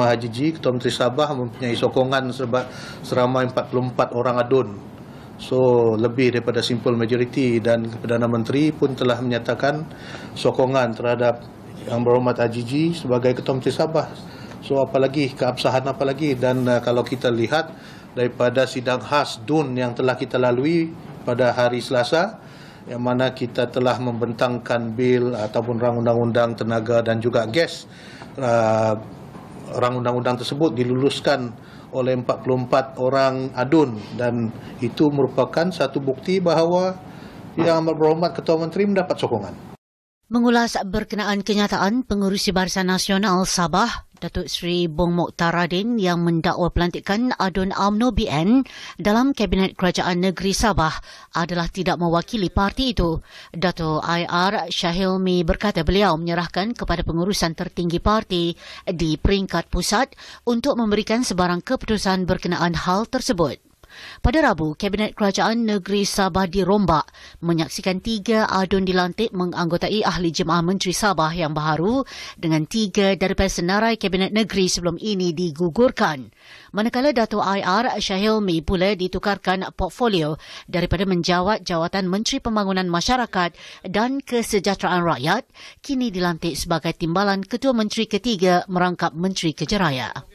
Mahajiji Ketua Menteri Sabah mempunyai sokongan sebab seramai 44 orang adun. So lebih daripada simple majority dan Perdana Menteri pun telah menyatakan sokongan terhadap Yang Berhormat Hajiji sebagai Ketua Menteri Sabah. So apalagi keabsahan apa lagi dan uh, kalau kita lihat daripada sidang khas DUN yang telah kita lalui pada hari Selasa yang mana kita telah membentangkan bil ataupun rang undang-undang tenaga dan juga gas uh, rang undang-undang tersebut diluluskan oleh 44 orang adun dan itu merupakan satu bukti bahawa Yang Amat Berhormat Ketua Menteri mendapat sokongan. Mengulas berkenaan kenyataan Pengurusi Barisan Nasional Sabah, Datuk Seri Bong Mokhtar Radin yang mendakwa pelantikan ADUN UMNO BN dalam Kabinet Kerajaan Negeri Sabah adalah tidak mewakili parti itu. Datuk IR Syahilmi berkata beliau menyerahkan kepada pengurusan tertinggi parti di peringkat pusat untuk memberikan sebarang keputusan berkenaan hal tersebut. Pada Rabu, Kabinet Kerajaan Negeri Sabah dirombak menyaksikan tiga adun dilantik menganggotai Ahli Jemaah Menteri Sabah yang baru dengan tiga daripada senarai Kabinet Negeri sebelum ini digugurkan. Manakala Dato' IR Mi pula ditukarkan portfolio daripada menjawat jawatan Menteri Pembangunan Masyarakat dan Kesejahteraan Rakyat, kini dilantik sebagai timbalan Ketua Menteri Ketiga merangkap Menteri Kejeraya.